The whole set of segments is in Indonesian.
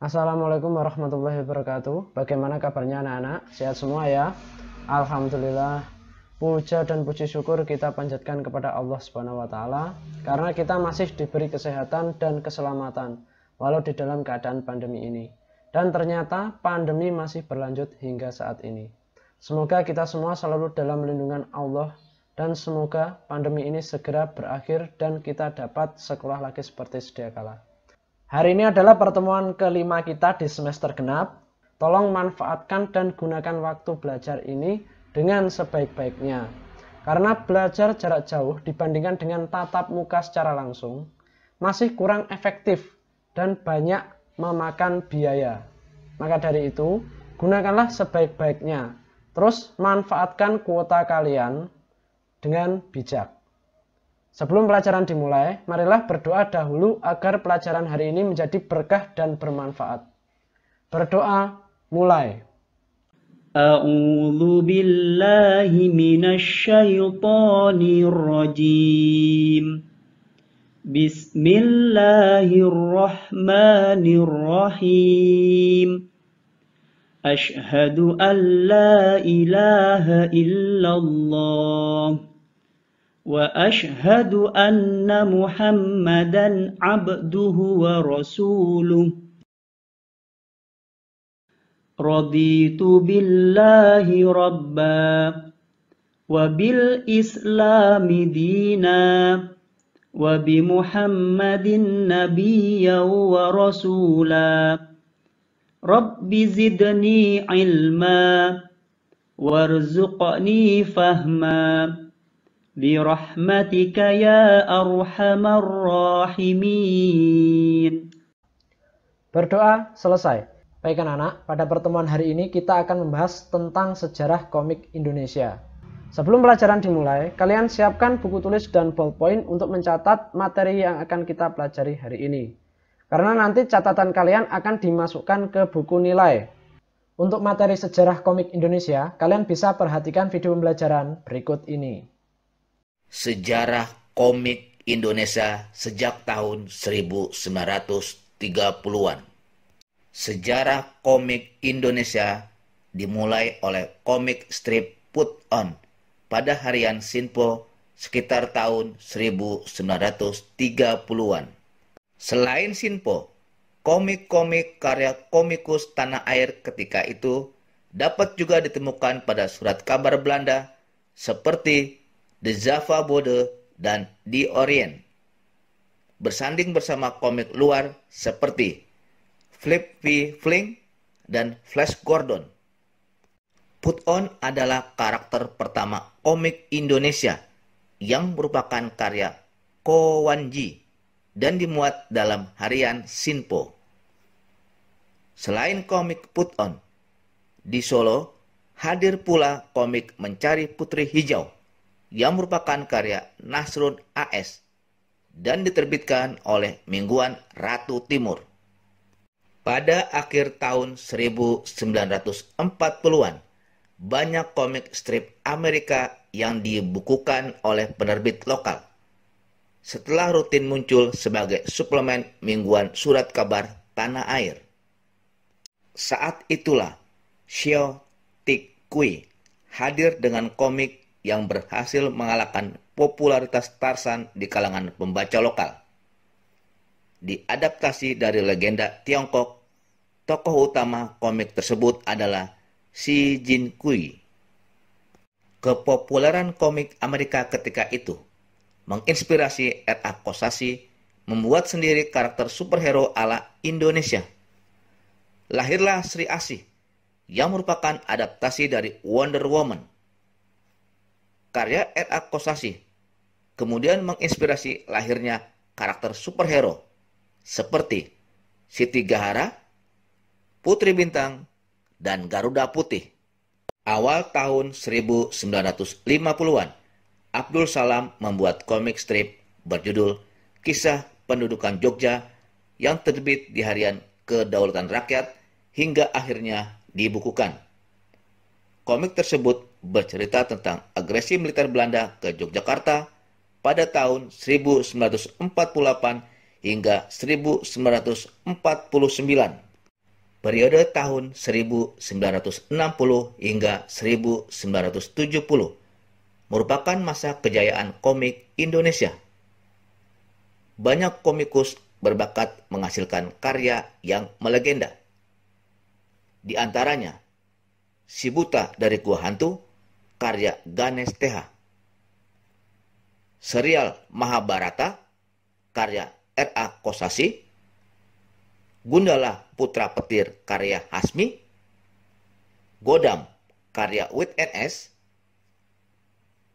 Assalamualaikum warahmatullahi wabarakatuh. Bagaimana kabarnya anak-anak? Sehat semua ya? Alhamdulillah. Puja dan puji syukur kita panjatkan kepada Allah Subhanahu wa taala karena kita masih diberi kesehatan dan keselamatan walau di dalam keadaan pandemi ini. Dan ternyata pandemi masih berlanjut hingga saat ini. Semoga kita semua selalu dalam lindungan Allah dan semoga pandemi ini segera berakhir dan kita dapat sekolah lagi seperti sedia kala. Hari ini adalah pertemuan kelima kita di semester genap. Tolong manfaatkan dan gunakan waktu belajar ini dengan sebaik-baiknya. Karena belajar jarak jauh dibandingkan dengan tatap muka secara langsung masih kurang efektif dan banyak memakan biaya. Maka dari itu, gunakanlah sebaik-baiknya. Terus manfaatkan kuota kalian dengan bijak. Sebelum pelajaran dimulai, marilah berdoa dahulu agar pelajaran hari ini menjadi berkah dan bermanfaat. Berdoa mulai. A'udzu billahi minasyaitonir rajim. Bismillahirrahmanirrahim. Asyhadu an la ilaha illallah وأشهد أن محمدا عبده ورسوله رضيت بالله ربا وبالإسلام دينا وبمحمد نبيا ورسولا رب زدني علما وارزقني فهما برحمتك يا أرحم الراحمين Berdoa selesai. Baik anak-anak, pada pertemuan hari ini kita akan membahas tentang sejarah komik Indonesia. Sebelum pelajaran dimulai, kalian siapkan buku tulis dan ballpoint untuk mencatat materi yang akan kita pelajari hari ini. Karena nanti catatan kalian akan dimasukkan ke buku nilai. Untuk materi sejarah komik Indonesia, kalian bisa perhatikan video pembelajaran berikut ini sejarah komik Indonesia sejak tahun 1930-an. Sejarah komik Indonesia dimulai oleh komik strip Put On pada harian Sinpo sekitar tahun 1930-an. Selain Sinpo, komik-komik karya komikus tanah air ketika itu dapat juga ditemukan pada surat kabar Belanda seperti The Java Border, dan The Orient. Bersanding bersama komik luar seperti Flip V. Fling dan Flash Gordon. Put On adalah karakter pertama komik Indonesia yang merupakan karya Ko Wanji dan dimuat dalam harian Sinpo. Selain komik Put On, di Solo hadir pula komik Mencari Putri Hijau yang merupakan karya Nasrun AS dan diterbitkan oleh Mingguan Ratu Timur. Pada akhir tahun 1940-an, banyak komik strip Amerika yang dibukukan oleh penerbit lokal. Setelah rutin muncul sebagai suplemen mingguan surat kabar tanah air. Saat itulah Xiao Tik Kui hadir dengan komik yang berhasil mengalahkan popularitas Tarzan di kalangan pembaca lokal. Diadaptasi dari legenda Tiongkok, tokoh utama komik tersebut adalah Xi Jin Kui. Kepopuleran komik Amerika ketika itu menginspirasi R.A. Kosasi membuat sendiri karakter superhero ala Indonesia. Lahirlah Sri Asih yang merupakan adaptasi dari Wonder Woman karya R.A. Kosasi kemudian menginspirasi lahirnya karakter superhero seperti Siti Gahara, Putri Bintang, dan Garuda Putih. Awal tahun 1950-an, Abdul Salam membuat komik strip berjudul Kisah Pendudukan Jogja yang terbit di harian Kedaulatan Rakyat hingga akhirnya dibukukan. Komik tersebut bercerita tentang agresi militer Belanda ke Yogyakarta pada tahun 1948 hingga 1949. Periode tahun 1960 hingga 1970 merupakan masa kejayaan komik Indonesia. Banyak komikus berbakat menghasilkan karya yang melegenda. Di antaranya, Si Buta dari Gua Hantu karya Ganesh Teha. Serial Mahabharata karya R.A. Kosasi. Gundala Putra Petir karya Hasmi. Godam karya Wit NS.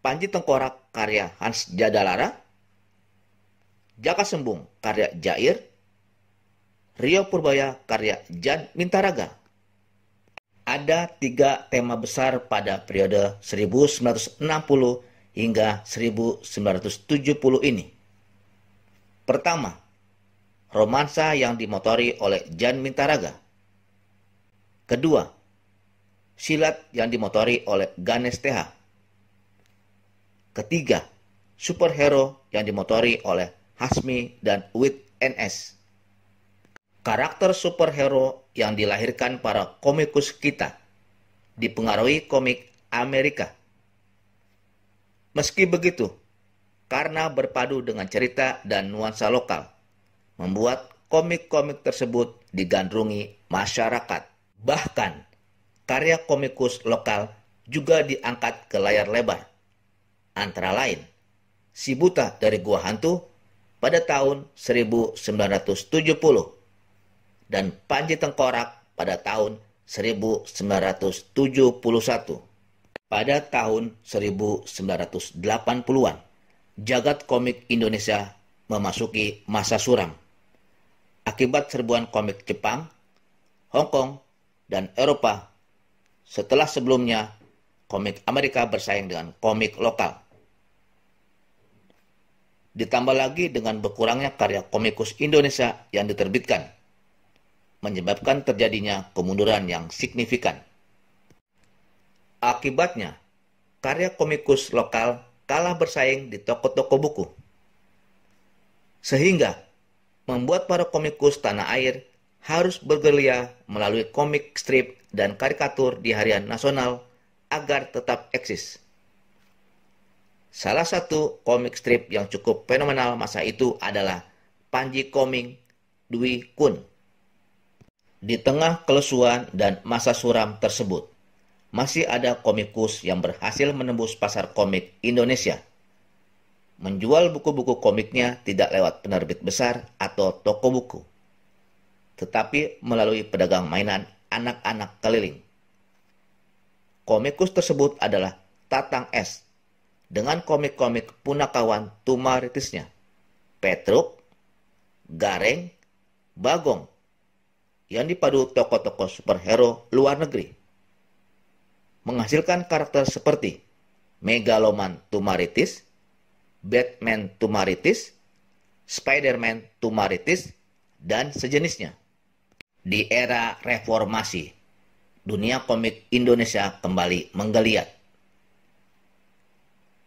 Panji Tengkorak karya Hans Jadalara. Jaka Sembung karya Jair. Rio Purbaya karya Jan Mintaraga ada tiga tema besar pada periode 1960 hingga 1970 ini. Pertama, romansa yang dimotori oleh Jan Mintaraga. Kedua, silat yang dimotori oleh Ganesh Teha. Ketiga, superhero yang dimotori oleh Hasmi dan Wit NS karakter superhero yang dilahirkan para komikus kita dipengaruhi komik Amerika. Meski begitu, karena berpadu dengan cerita dan nuansa lokal, membuat komik-komik tersebut digandrungi masyarakat. Bahkan, karya komikus lokal juga diangkat ke layar lebar. Antara lain, Si Buta dari Gua Hantu pada tahun 1970, dan Panji Tengkorak pada tahun 1971. Pada tahun 1980-an, jagat komik Indonesia memasuki masa suram. Akibat serbuan komik Jepang, Hong Kong, dan Eropa, setelah sebelumnya komik Amerika bersaing dengan komik lokal. Ditambah lagi dengan berkurangnya karya komikus Indonesia yang diterbitkan menyebabkan terjadinya kemunduran yang signifikan. Akibatnya, karya komikus lokal kalah bersaing di toko-toko buku. Sehingga, membuat para komikus tanah air harus bergerilya melalui komik strip dan karikatur di harian nasional agar tetap eksis. Salah satu komik strip yang cukup fenomenal masa itu adalah Panji Koming Dwi Kun. Di tengah kelesuan dan masa suram tersebut, masih ada komikus yang berhasil menembus pasar komik Indonesia. Menjual buku-buku komiknya tidak lewat penerbit besar atau toko buku, tetapi melalui pedagang mainan anak-anak keliling. Komikus tersebut adalah Tatang S dengan komik-komik punakawan tumaritisnya, Petruk, Gareng, Bagong, yang dipadu tokoh-tokoh superhero luar negeri. Menghasilkan karakter seperti Megaloman Tumaritis, Batman Tumaritis, Spider-Man Tumaritis, dan sejenisnya. Di era reformasi, dunia komik Indonesia kembali menggeliat.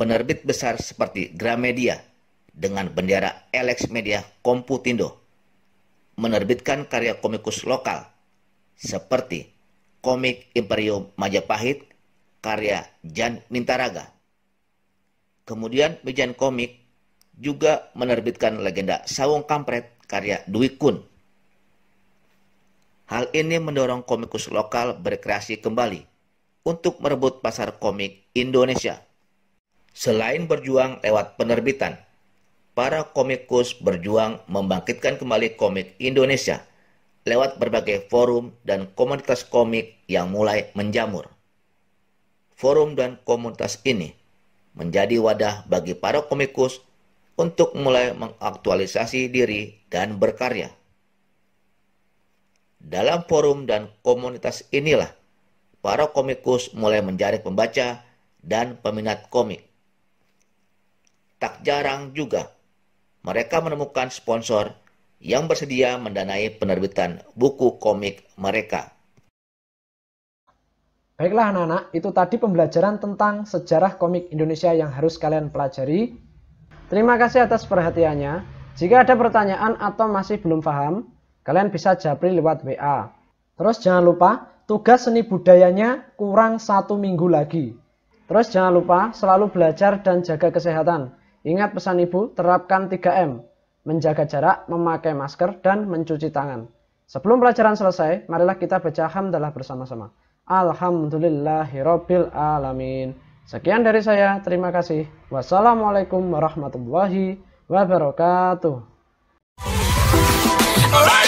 Penerbit besar seperti Gramedia dengan bendera Alex Media Komputindo menerbitkan karya komikus lokal seperti komik Imperium Majapahit karya Jan Mintaraga. Kemudian Mijan Komik juga menerbitkan legenda Sawung Kampret karya Dwi Kun. Hal ini mendorong komikus lokal berkreasi kembali untuk merebut pasar komik Indonesia. Selain berjuang lewat penerbitan, para komikus berjuang membangkitkan kembali komik Indonesia lewat berbagai forum dan komunitas komik yang mulai menjamur. Forum dan komunitas ini menjadi wadah bagi para komikus untuk mulai mengaktualisasi diri dan berkarya. Dalam forum dan komunitas inilah para komikus mulai menjaring pembaca dan peminat komik. Tak jarang juga mereka menemukan sponsor yang bersedia mendanai penerbitan buku komik mereka. Baiklah anak-anak, itu tadi pembelajaran tentang sejarah komik Indonesia yang harus kalian pelajari. Terima kasih atas perhatiannya. Jika ada pertanyaan atau masih belum paham, kalian bisa japri lewat WA. Terus jangan lupa, tugas seni budayanya kurang satu minggu lagi. Terus jangan lupa selalu belajar dan jaga kesehatan. Ingat pesan Ibu, terapkan 3M, menjaga jarak, memakai masker, dan mencuci tangan. Sebelum pelajaran selesai, marilah kita baca hamdalah bersama-sama. Alhamdulillahirabbil alamin. Sekian dari saya, terima kasih. Wassalamualaikum warahmatullahi wabarakatuh. right.